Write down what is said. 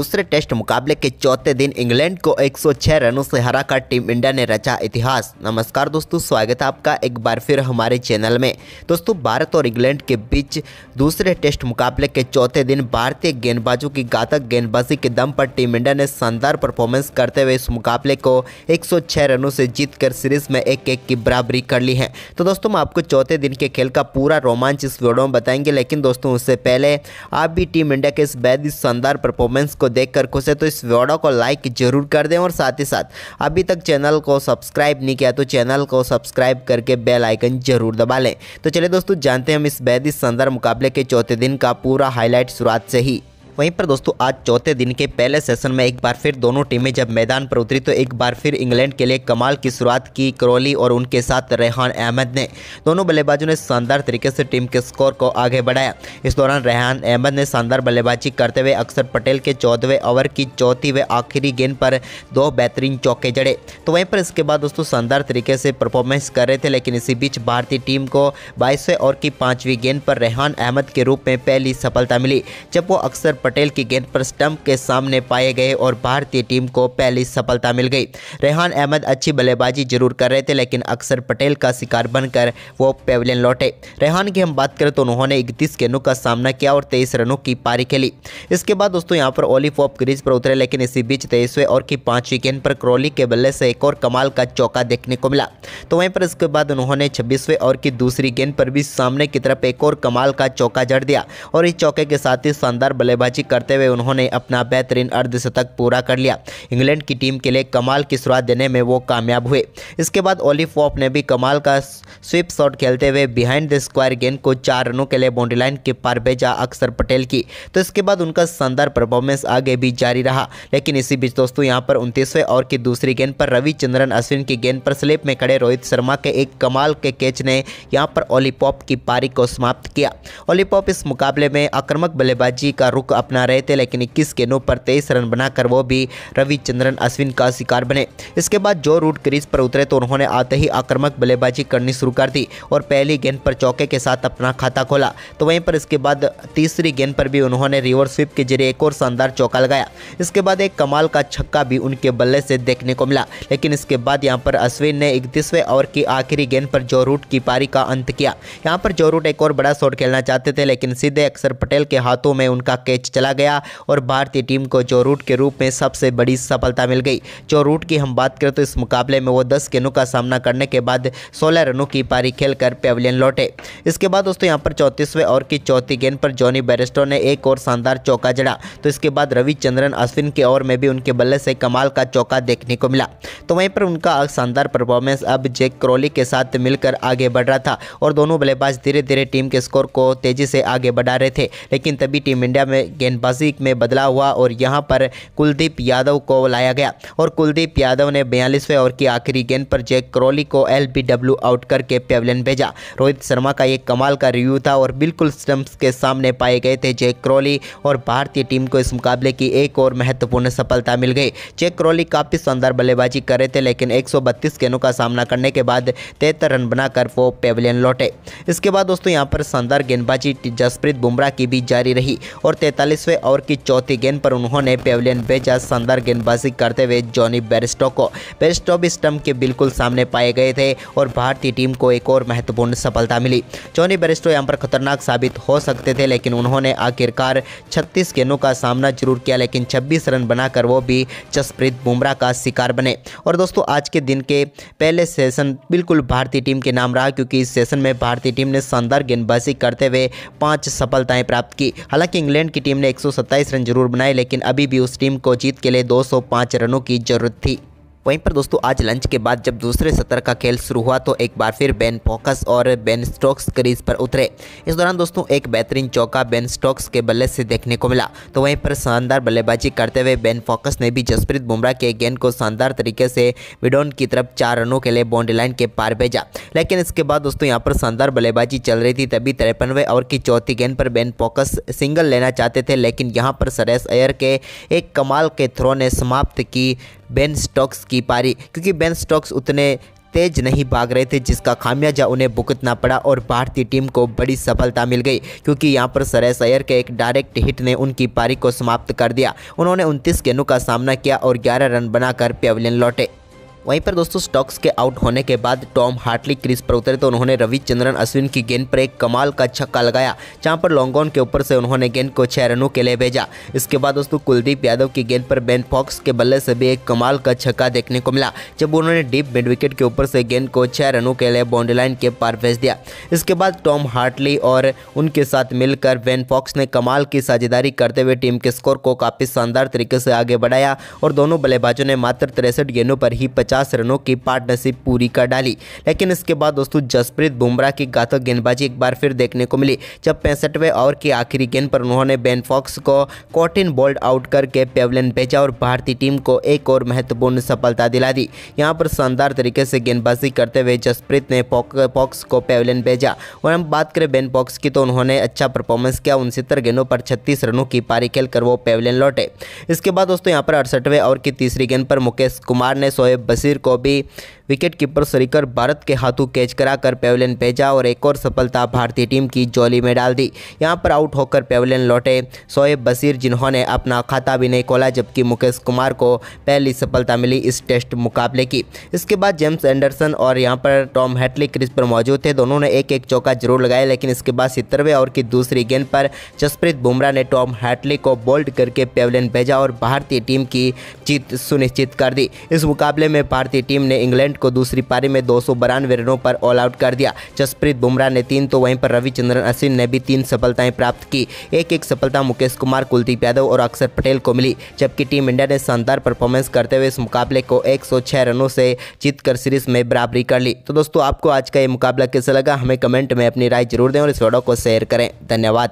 दूसरे टेस्ट मुकाबले के चौथे दिन इंग्लैंड को 106 रनों से हराकर टीम इंडिया ने रचा इतिहास नमस्कार दोस्तों स्वागत है आपका एक बार फिर हमारे चैनल में दोस्तों भारत और इंग्लैंड के बीच दूसरे टेस्ट मुकाबले के चौथे दिन भारतीय गेंदबाजों की घातक गेंदबाजी के दम पर टीम इंडिया ने शानदार परफॉर्मेंस करते हुए इस मुकाबले को एक रनों से जीतकर सीरीज में एक एक की बराबरी कर ली है तो दोस्तों हम आपको चौथे दिन के खेल का पूरा रोमांच इस वीडियो में बताएंगे लेकिन दोस्तों उससे पहले आप भी टीम इंडिया के इस बैद शानदार परफॉर्मेंस को देखकर खुश है तो इस वीडियो को लाइक जरूर कर दें और साथ ही साथ अभी तक चैनल को सब्सक्राइब नहीं किया तो चैनल को सब्सक्राइब करके बेल आइकन जरूर दबा लें तो चलिए दोस्तों जानते हैं हम इस बैदी संदर्भ मुकाबले के चौथे दिन का पूरा हाईलाइट शुरुआत से ही वहीं पर दोस्तों आज चौथे दिन के पहले सेशन में एक बार फिर दोनों टीमें जब मैदान पर उतरी तो एक बार फिर इंग्लैंड के लिए कमाल की शुरुआत की करौली और उनके साथ रेहान अहमद ने दोनों बल्लेबाजों ने शानदार तरीके से टीम के स्कोर को आगे बढ़ाया इस दौरान रेहान अहमद ने शानदार बल्लेबाजी करते हुए अक्षर पटेल के चौदहवें ओवर की चौथी व आखिरी गेंद पर दो बेहतरीन चौके जड़े तो वहीं पर इसके बाद दोस्तों शानदार तरीके से परफॉर्मेंस कर रहे थे लेकिन इसी बीच भारतीय टीम को बाईसवें ओवर की पाँचवीं गेंद पर रेहान अहमद के रूप में पहली सफलता मिली जब वो अक्सर पटेल की गेंद पर स्टंप के सामने पाए गए और भारतीय टीम को पहली सफलता मिल गई रेहान अहमद अच्छी बल्लेबाजी जरूर कर रहे थे लेकिन अक्सर पटेल का शिकार बनकर वो पेवलियन लौटे रेहान की हम बात करें तो उन्होंने इकतीस गेंदों का सामना किया और तेईस रनों की पारी खेली इसके बाद दोस्तों यहाँ पर ओली फॉप क्रीज पर उतरे लेकिन इसी बीच तेईसवें और की पांचवी गेंद पर क्रोली के बल्ले से एक और कमाल का चौका देखने को मिला तो वहीं पर इसके बाद उन्होंने छब्बीसवें और की दूसरी गेंद पर भी सामने की तरफ एक और कमाल का चौका जड़ दिया और इस चौके के साथ ही शानदार बल्लेबाजी बल्लेबाजी करते हुए उन्होंने अपना बेहतरीन अर्धशतक पूरा कर लिया इंग्लैंड की टीम के लिए कमाल की शुरुआत देने में वो कामयाब हुए इसके बाद ओलिफ वॉप ने भी कमाल का स्विप शॉट खेलते हुए बिहाइंड द स्क्वायर गेंद को चार रनों के लिए बाउंड्री लाइन के पार भेजा अक्षर पटेल की तो इसके बाद उनका शानदार परफॉर्मेंस आगे भी जारी रहा लेकिन इसी बीच दोस्तों यहाँ पर उनतीसवें ओवर की दूसरी गेंद पर रविचंद्रन अश्विन की गेंद पर स्लिप में खड़े रोहित शर्मा के एक कमाल के कैच ने यहाँ पर ओलीपॉप की पारी को समाप्त किया ओलीपॉप इस मुकाबले में आक्रामक बल्लेबाजी का रुख अपना रहे थे लेकिन इक्कीस गेंदों पर तेईस रन बनाकर वो भी रविचंद्रन अश्विन का शिकार बने इसके बाद जो रूट क्रीज पर उतरे तो उन्होंने आते ही आक्रमक बल्लेबाजी करनी शुरू कर दी और पहली गेंद पर चौके के साथ अपना खाता खोला तो वहीं पर इसके बाद तीसरी गेंद पर भी उन्होंने रिवर्स स्विप के जरिए एक और शानदार चौका लगाया इसके बाद एक कमाल का छक्का भी उनके बल्ले से देखने को मिला लेकिन इसके बाद यहाँ पर अश्विन ने इकतीसवें ओवर की आखिरी गेंद पर जो रूट की पारी का अंत किया यहाँ पर जो रूट एक और बड़ा शॉट खेलना चाहते थे लेकिन सीधे अक्षर पटेल के हाथों में उनका कैच चला गया और भारतीय टीम को जो रूट के रूप में सबसे बड़ी सफलता मिल गई जो रूट की हम बात करें तो इस मुकाबले में वो दस गेंदों का सामना करने के बाद सोलह रनों की पारी खेलकर पेवलियन लौटे इसके बाद दोस्तों यहाँ पर चौंतीसवें ओवर की चौथी गेंद पर जॉनी बेरेस्टो ने एक और शानदार चौका जड़ा तो इसके बाद रविचंद्रन अश्विन के ओवर में भी उनके बल्ले से कमाल का चौका देखने को मिला तो वहीं पर उनका शानदार परफॉर्मेंस अब जैक क्रोली के साथ मिलकर आगे बढ़ रहा था और दोनों बल्लेबाज धीरे धीरे टीम के स्कोर को तेजी से आगे बढ़ा रहे थे लेकिन तभी टीम इंडिया में गेंदबाजी में बदलाव हुआ और यहाँ पर कुलदीप यादव को लाया गया और कुलदीप यादव ने बयालीसवें ओवर की आखिरी गेंद पर जैक क्रॉली को एल आउट करके पेवलियन भेजा रोहित शर्मा का एक कमाल का रिव्यू था और बिल्कुल स्टम्प्स के सामने पाए गए थे जैक क्रॉली और भारतीय टीम को इस मुकाबले की एक और महत्वपूर्ण सफलता मिल गई जैक क्रॉली काफ़ी शानदार बल्लेबाजी कर रहे थे लेकिन एक गेंदों का सामना करने के बाद तिहत्तर रन बनाकर वो पेवलियन लौटे इसके बाद दोस्तों यहाँ पर शानदार गेंदबाजी जसप्रीत बुमराह की भी जारी रही और तैतालीस उनतालीसवें ओवर की चौथी गेंद पर उन्होंने पेवलियन भेजा शानदार गेंदबाजी करते हुए जॉनी बेरिस्टो को बेरिस्टो भी स्टम्प के बिल्कुल सामने पाए गए थे और भारतीय टीम को एक और महत्वपूर्ण सफलता मिली जॉनी बेरिस्टो यहाँ पर खतरनाक साबित हो सकते थे लेकिन उन्होंने आखिरकार छत्तीस गेंदों का सामना जरूर किया लेकिन छब्बीस रन बनाकर वो भी जसप्रीत बुमराह का शिकार बने और दोस्तों आज के दिन के पहले सेशन बिल्कुल भारतीय टीम के नाम रहा क्योंकि इस सेशन में भारतीय टीम ने शानदार गेंदबाजी करते हुए पांच सफलताएं प्राप्त की हालांकि इंग्लैंड की टीम ने एक रन जरूर बनाए लेकिन अभी भी उस टीम को जीत के लिए दो रनों की जरूरत थी वहीं पर दोस्तों आज लंच के बाद जब दूसरे सत्र का खेल शुरू हुआ तो एक बार फिर बेन पोकस और बेन स्टोक्स क्रीज पर उतरे इस दौरान दोस्तों एक बेहतरीन चौका बेन स्टोक्स के बल्ले से देखने को मिला तो वहीं पर शानदार बल्लेबाजी करते हुए बेन पोकस ने भी जसप्रीत बुमराह के गेंद को शानदार तरीके से विडोन की तरफ चार रनों के लिए बाउंड्री लाइन के पार भेजा लेकिन इसके बाद दोस्तों यहाँ पर शानदार बल्लेबाजी चल रही थी तभी तिरपनवे ओवर की चौथी गेंद पर बेन पोकस सिंगल लेना चाहते थे लेकिन यहाँ पर सरेश अयर के एक कमाल के थ्रो ने समाप्त की बेन स्टॉक्स की पारी क्योंकि बेन स्टॉक्स उतने तेज नहीं भाग रहे थे जिसका खामियाजा उन्हें भुगतना पड़ा और भारतीय टीम को बड़ी सफलता मिल गई क्योंकि यहां पर सरेस अयर के एक डायरेक्ट हिट ने उनकी पारी को समाप्त कर दिया उन्होंने उनतीस गेंदों का सामना किया और ग्यारह रन बनाकर पेवलियन लौटे वहीं पर दोस्तों स्टॉक्स के आउट होने के बाद टॉम हार्टली क्रीज पर उतरे तो उन्होंने रविचंद्रन अश्विन की गेंद पर एक कमाल का छक्का लगाया जहां पर लॉन्गॉन के ऊपर से उन्होंने गेंद को छह रनों के लिए भेजा इसके बाद दोस्तों कुलदीप यादव की गेंद पर बेन फॉक्स के बल्ले से भी एक कमाल का छक्का देखने को मिला जब उन्होंने डीप मिड विकेट के ऊपर से गेंद को छह रनों के लिए बाउंड्री लाइन के पार भेज दिया इसके बाद टॉम हार्टली और उनके साथ मिलकर बेन फॉक्स ने कमाल की साझेदारी करते हुए टीम के स्कोर को काफ़ी शानदार तरीके से आगे बढ़ाया और दोनों बल्लेबाजों ने मात्र तिरसठ गेंदों पर ही पचास रनों की पार्टनरशिप पूरी कर डाली लेकिन इसके बाद दोस्तों जसप्रीत बुमराह की घातक गेंदबाजी एक बार फिर देखने को मिली जब पैंसठवें ओवर की आखिरी गेंद पर उन्होंने बेनफॉक्स को कॉटिन बोल्ड आउट करके पेवलन भेजा और भारतीय टीम को एक और महत्वपूर्ण सफलता दिला दी यहाँ पर शानदार तरीके से गेंदबाजी करते हुए जसप्रीत ने पॉक्स को पेवलन भेजा और हम बात करें बेनफॉक्स की तो उन्होंने अच्छा परफॉर्मेंस किया उनसत्तर गेंदों पर छत्तीस रनों की पारी खेलकर वो पेवलन लौटे इसके बाद दोस्तों यहाँ पर अड़सठवें ओवर की तीसरी गेंद पर मुकेश कुमार ने सोएब सिर को भी विकेट कीपर सरीकर भारत के हाथों कैच कराकर पेवलियन भेजा और एक और सफलता भारतीय टीम की जोली में डाल दी यहाँ पर आउट होकर पेवलियन लौटे सोएब बसीर जिन्होंने अपना खाता भी नहीं खोला जबकि मुकेश कुमार को पहली सफलता मिली इस टेस्ट मुकाबले की इसके बाद जेम्स एंडरसन और यहाँ पर टॉम हैटली क्रिज पर मौजूद थे दोनों ने एक एक चौका जरूर लगाया लेकिन इसके बाद सत्तरवें ओवर की दूसरी गेंद पर जसप्रीत बुमराह ने टॉम हैटली को बोल्ड करके पेवलियन भेजा और भारतीय टीम की जीत सुनिश्चित कर दी इस मुकाबले में भारतीय टीम ने इंग्लैंड को दूसरी पारी में दो रनों पर ऑल आउट कर दिया जसप्रीत बुमराह ने तीन तो वहीं पर रविचंद्रन अश्विन ने भी तीन सफलताएं प्राप्त की एक एक सफलता मुकेश कुमार कुलदीप यादव और अक्षर पटेल को मिली जबकि टीम इंडिया ने शानदार परफॉर्मेंस करते हुए इस मुकाबले को छह रनों से जीतकर सीरीज में बराबरी कर ली तो दोस्तों आपको आज का ये मुकाबला कैसा लगा हमें कमेंट में अपनी राय जरूर दें और इस वीडियो को शेयर करें धन्यवाद